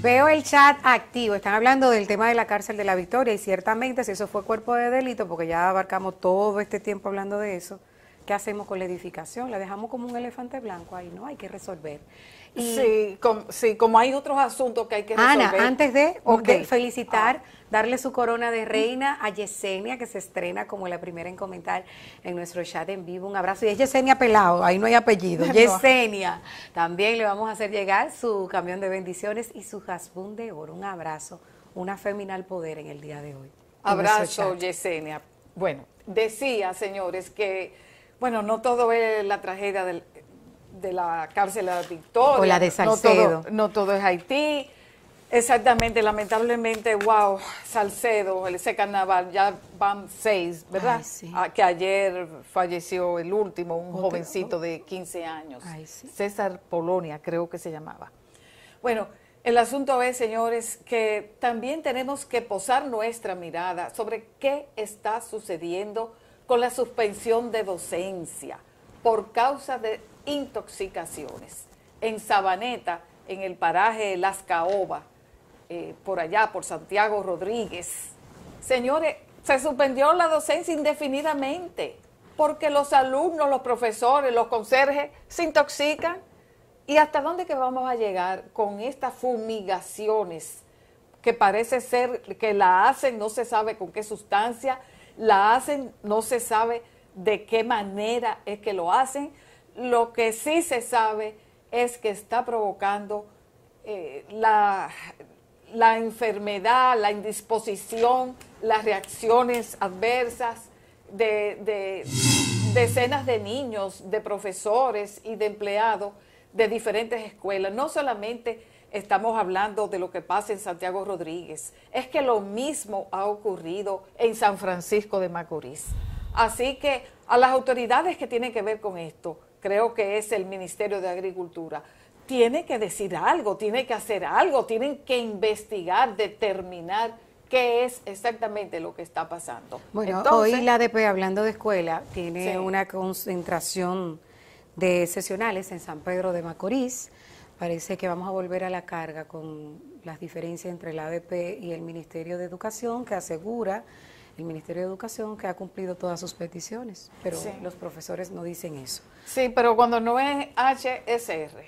Veo el chat activo. Están hablando del tema de la cárcel de la Victoria y ciertamente si eso fue cuerpo de delito, porque ya abarcamos todo este tiempo hablando de eso, ¿qué hacemos con la edificación? La dejamos como un elefante blanco ahí, ¿no? Hay que resolver sí, sí, como hay otros asuntos que hay que resolver. Ana, antes de, felicitar, ah. darle su corona de reina a Yesenia, que se estrena como la primera en comentar en nuestro chat en vivo. Un abrazo. Y es Yesenia Pelado, ahí no hay apellido. Yesenia. También le vamos a hacer llegar su camión de bendiciones y su jazbún de oro. Un abrazo. Una feminal poder en el día de hoy. Abrazo, Yesenia. Bueno, decía, señores, que, bueno, no todo es la tragedia del, de la cárcel de la Victoria. O la de Salcedo. No todo, es Haití. Exactamente, lamentablemente, wow, Salcedo, ese carnaval, ya van seis, ¿verdad? Ah, que ayer falleció el último, un jovencito de 15 años, César Polonia, creo que se llamaba. Bueno, el asunto es, señores, que también tenemos que posar nuestra mirada sobre qué está sucediendo con la suspensión de docencia por causa de intoxicaciones. En Sabaneta, en el paraje de Las Caobas, eh, por allá, por Santiago Rodríguez. Señores, se suspendió la docencia indefinidamente porque los alumnos, los profesores, los conserjes se intoxican. ¿Y hasta dónde que vamos a llegar con estas fumigaciones que parece ser que la hacen, no se sabe con qué sustancia, la hacen, no se sabe de qué manera es que lo hacen? Lo que sí se sabe es que está provocando eh, la, enfermedad, la indisposición, las reacciones adversas de, de, decenas de niños, de profesores y de empleados de diferentes escuelas. No solamente estamos hablando de lo que pasa en Santiago Rodríguez, es que lo mismo ha ocurrido en San Francisco de Macorís. Así que a las autoridades que tienen que ver con esto, creo que es el Ministerio de Agricultura, tiene que decir algo, tiene que hacer algo, tienen que investigar, determinar qué es exactamente lo que está pasando. Bueno, hoy la ADP, hablando de escuela, tiene una concentración de sesionales en San Pedro de Macorís. Parece que vamos a volver a la carga con las diferencias entre la ADP y el Ministerio de Educación, que asegura el Ministerio de Educación que ha cumplido todas sus peticiones, pero los profesores no dicen eso. Sí, pero cuando no es HSR,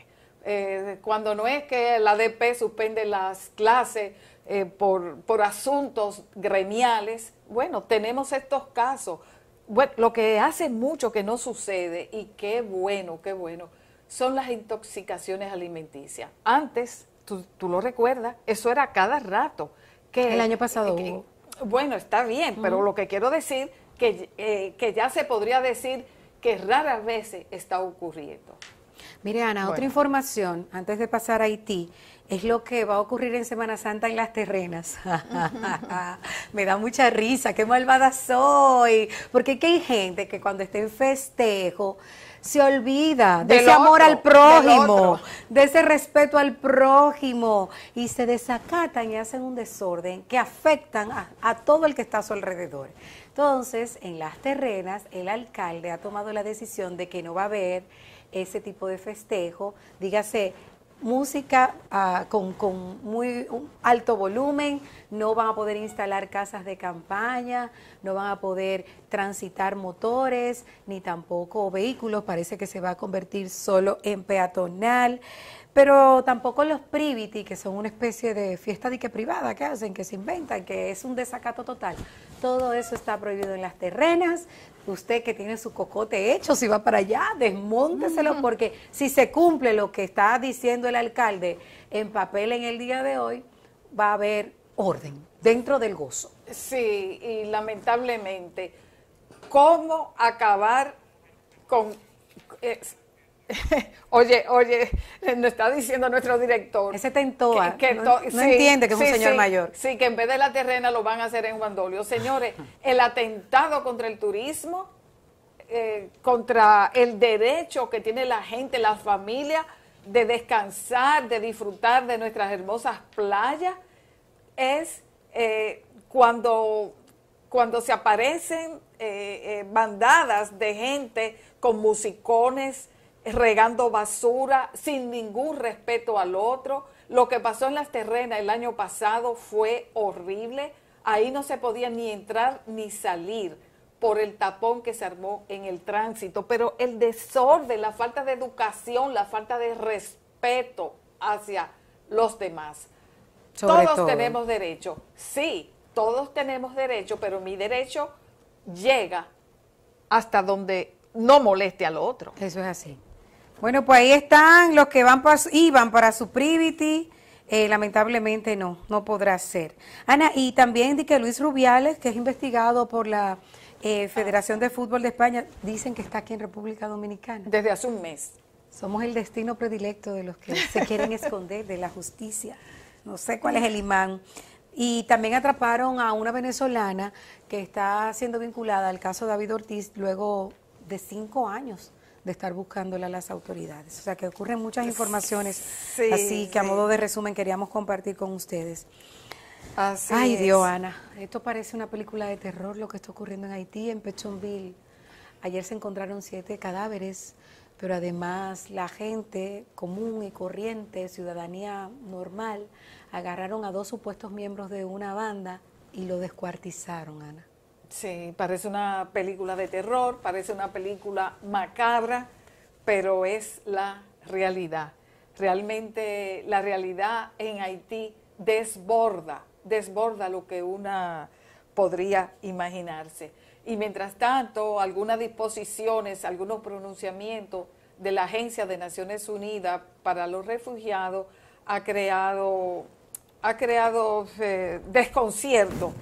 eh, cuando no es que la DP suspende las clases eh, por, por asuntos gremiales, bueno, tenemos estos casos. lo que hace mucho que no sucede, y qué bueno, qué bueno, son las intoxicaciones alimenticias. Antes, tú, lo recuerdas, eso era cada rato. el año pasado hubo. Bueno, está bien, pero lo que quiero decir, que, eh, que ya se podría decir que raras veces está ocurriendo. Mire, Ana, otra información, antes de pasar a Haití, es lo que va a ocurrir en Semana Santa en las terrenas. Me da mucha risa, qué malvada soy, porque hay gente que cuando está en festejo se olvida de ese amor al prójimo, de ese respeto al prójimo y se desacatan y hacen un desorden que afectan a, a todo el que está a su alrededor. Entonces, en las terrenas, el alcalde ha tomado la decisión de que no va a haber ese tipo de festejo, dígase música ah, con, con, muy alto volumen, no van a poder instalar casas de campaña, no van a poder transitar motores, ni tampoco vehículos, parece que se va a convertir solo en peatonal. Pero tampoco los privity, que son una especie de fiesta de que privada que hacen, que se inventan, que es un desacato total. Todo eso está prohibido en las terrenas. Usted que tiene su cocote hecho, si va para allá, desmónteselo, porque si se cumple lo que está diciendo el alcalde en papel en el día de hoy, va a haber orden dentro del gozo. Sí, y lamentablemente, ¿cómo acabar con... Eh, oye, oye, nos está diciendo nuestro director. Ese tentoa. Que, no, entiende que es un señor mayor. Sí, que en vez de la terrena lo van a hacer en Guandolio. Señores, el atentado contra el turismo, eh, contra el derecho que tiene la gente, la familia, de descansar, de disfrutar de nuestras hermosas playas, es eh, cuando, cuando se aparecen eh, bandadas de gente con musicones, regando basura sin ningún respeto al otro. Lo que pasó en las terrenas el año pasado fue horrible. Ahí no se podía ni entrar ni salir por el tapón que se armó en el tránsito. Pero el desorden, la falta de educación, la falta de respeto hacia los demás. todos tenemos derecho. Sí, todos tenemos derecho, pero mi derecho llega hasta donde no moleste al otro. Eso es así. Bueno, pues ahí están los que van iban para su Privity. Eh, lamentablemente no, no podrá ser. Ana, y también di que Luis Rubiales, que es investigado por la eh, Federación de Fútbol de España, dicen que está aquí en República Dominicana. Desde hace un mes. Somos el destino predilecto de los que se quieren esconder de la justicia. No sé cuál es el imán. Y también atraparon a una venezolana que está siendo vinculada al caso David Ortiz luego de cinco años de estar buscándola a las autoridades. O sea que ocurren muchas informaciones, así que a modo de resumen queríamos compartir con ustedes. Así Ay, Dios, Ana, esto parece una película de terror lo que está ocurriendo en Haití, en Pechonville. Ayer se encontraron siete cadáveres, pero además la gente común y corriente, ciudadanía normal, agarraron a dos supuestos miembros de una banda y lo descuartizaron, Ana. Sí, parece una película de terror, parece una película macabra, pero es la realidad. Realmente la realidad en Haití desborda, desborda lo que una podría imaginarse. Y mientras tanto, algunas disposiciones, algunos pronunciamientos de la Agencia de Naciones Unidas para los Refugiados ha creado, ha creado eh, desconcierto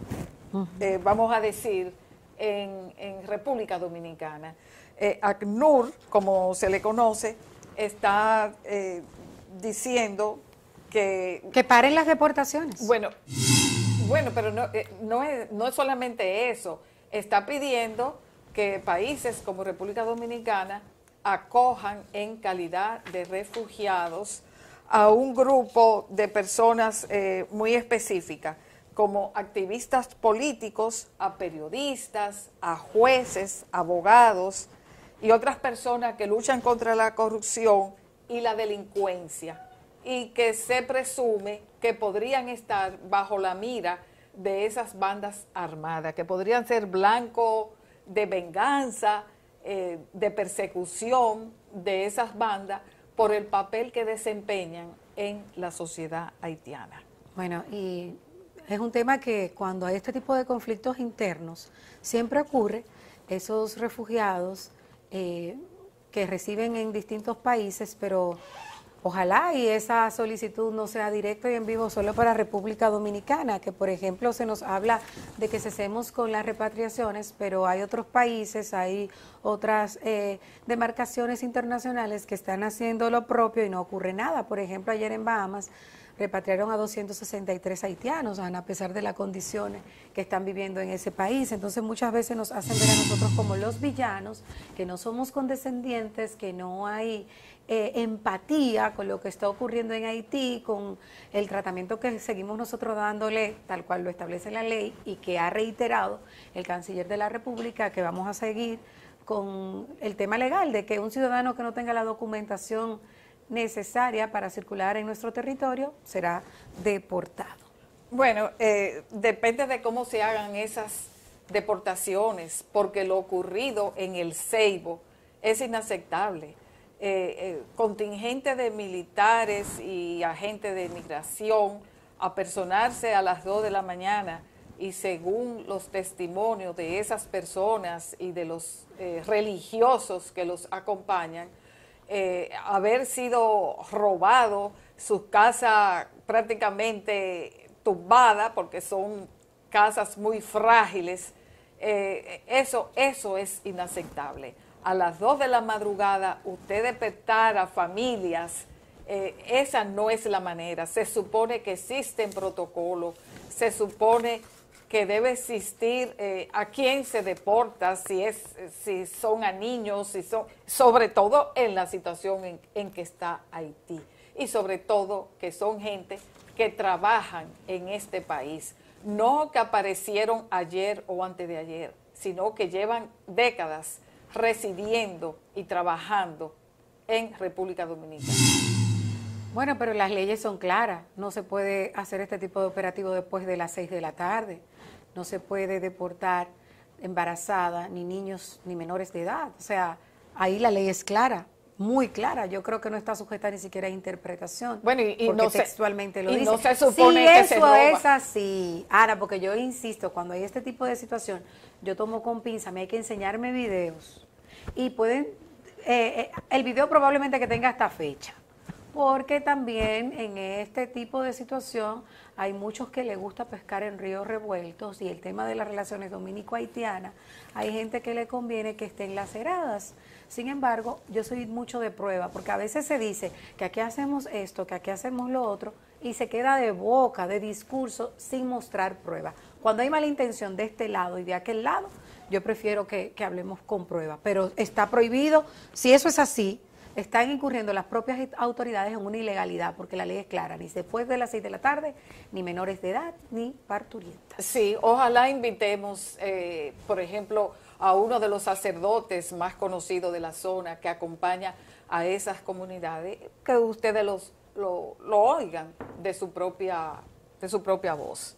eh, vamos a decir, en, República Dominicana. Eh, ACNUR, como se le conoce, está eh, diciendo que... Que paren las deportaciones. Bueno, bueno pero no, no, es, no es solamente eso. Está pidiendo que países como República Dominicana acojan en calidad de refugiados a un grupo de personas muy específicas como activistas políticos a periodistas, a jueces, abogados y otras personas que luchan contra la corrupción y la delincuencia y que se presume que podrían estar bajo la mira de esas bandas armadas, que podrían ser blanco de venganza, eh, de persecución de esas bandas por el papel que desempeñan en la sociedad haitiana. Bueno, y es un tema que cuando hay este tipo de conflictos internos, siempre ocurre, esos refugiados eh, que reciben en distintos países, pero ojalá y esa solicitud no sea directa y en vivo solo para República Dominicana, que por ejemplo se nos habla de que cesemos con las repatriaciones, pero hay otros países, hay otras eh, demarcaciones internacionales que están haciendo lo propio y no ocurre nada. Por ejemplo, ayer en Bahamas repatriaron a 263 haitianos, a pesar de las condiciones que están viviendo en ese país. Entonces muchas veces nos hacen ver a nosotros como los villanos, que no somos condescendientes, que no hay eh, empatía con lo que está ocurriendo en Haití, con el tratamiento que seguimos nosotros dándole, tal cual lo establece la ley y que ha reiterado el canciller de la República, que vamos a seguir con el tema legal de que un ciudadano que no tenga la documentación necesaria para circular en nuestro territorio será deportado. Bueno, eh, depende de cómo se hagan esas deportaciones, porque lo ocurrido en el Ceibo es inaceptable. Eh, eh, contingente de militares y agentes de inmigración a personarse a las 2 de la mañana y según los testimonios de esas personas y de los religiosos que los acompañan, eh, haber sido robado, su casa prácticamente tumbada, porque son casas muy frágiles. Eh, eso, eso es inaceptable. A las 2 de la madrugada, usted despertar a familias, eh, esa no es la manera. Se supone que existen protocolos, se supone que debe existir eh, a quién se deporta, si es, si son a niños, si son, sobre todo en la situación en, en que está Haití y sobre todo que son gente que trabajan en este país, no que aparecieron ayer o antes de ayer, sino que llevan décadas residiendo y trabajando en República Dominicana. Bueno, pero las leyes son claras, no se puede hacer este tipo de operativo después de las 6 de la tarde no se puede deportar embarazada, ni niños, ni menores de edad. O sea, ahí la ley es clara, muy clara. Yo creo que no está sujeta ni siquiera a interpretación. Bueno, y, no textualmente lo lo y No se supone si eso es así, Ana, porque yo insisto, cuando hay este tipo de situación, yo tomo con pinza, me hay que enseñarme videos. Y pueden, eh, eh, el video probablemente que tenga esta fecha porque también en este tipo de situación hay muchos que les gusta pescar en ríos revueltos y el tema de las relaciones dominico haitiana hay gente que le conviene que estén laceradas. Sin embargo, yo soy mucho de prueba, porque a veces se dice que aquí hacemos esto, que aquí hacemos lo otro, y se queda de boca, de discurso, sin mostrar prueba. Cuando hay mala intención de este lado y de aquel lado, yo prefiero que, que hablemos con prueba, pero está prohibido, si eso es así, están incurriendo las propias autoridades en una ilegalidad, porque la ley es clara, ni después de las seis de la tarde, ni menores de edad, ni parturientas. Sí, ojalá invitemos, eh, por ejemplo, a uno de los sacerdotes más conocidos de la zona que acompaña a esas comunidades, que ustedes los, lo, lo oigan de su propia de su propia voz.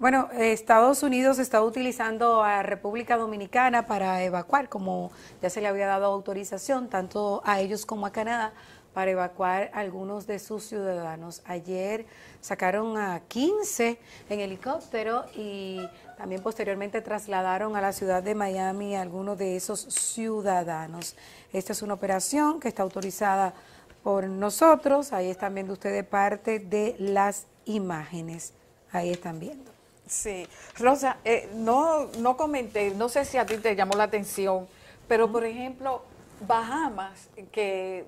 Bueno, Estados Unidos está utilizando a República Dominicana para evacuar, como ya se le había dado autorización tanto a ellos como a Canadá para evacuar a algunos de sus ciudadanos. Ayer sacaron a 15 en helicóptero y también posteriormente trasladaron a la ciudad de Miami a algunos de esos ciudadanos. Esta es una operación que está autorizada por nosotros. Ahí están viendo ustedes parte de las imágenes. Ahí están viendo. Sí, Rosa, eh, no, no comenté, no sé si a ti te llamó la atención, pero por ejemplo, Bahamas, que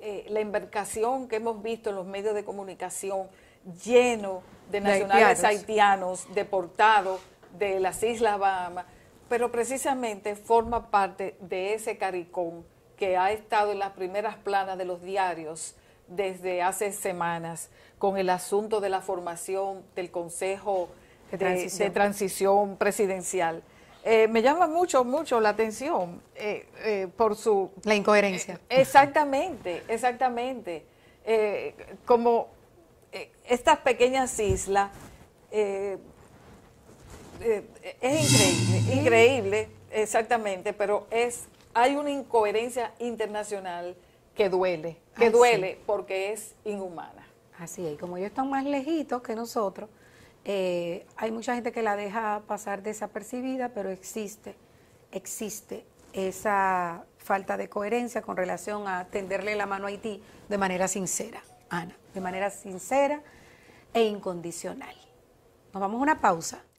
eh, la embarcación que hemos visto en los medios de comunicación lleno de nacionales haitianos. haitianos deportados de las Islas Bahamas, pero precisamente forma parte de ese caricón que ha estado en las primeras planas de los diarios desde hace semanas con el asunto de la formación del Consejo de, transición. presidencial. Eh, me llama mucho, mucho la atención eh, eh, por su... La incoherencia. exactamente, exactamente. como estas pequeñas islas, es increíble, increíble, exactamente, pero es hay una incoherencia internacional que duele, que duele porque es inhumana. Así es, como ellos están más lejitos que nosotros, eh, hay mucha gente que la deja pasar desapercibida, pero existe, existe esa falta de coherencia con relación a tenderle la mano a Haití de manera sincera, Ana, de manera sincera e incondicional. Nos vamos a una pausa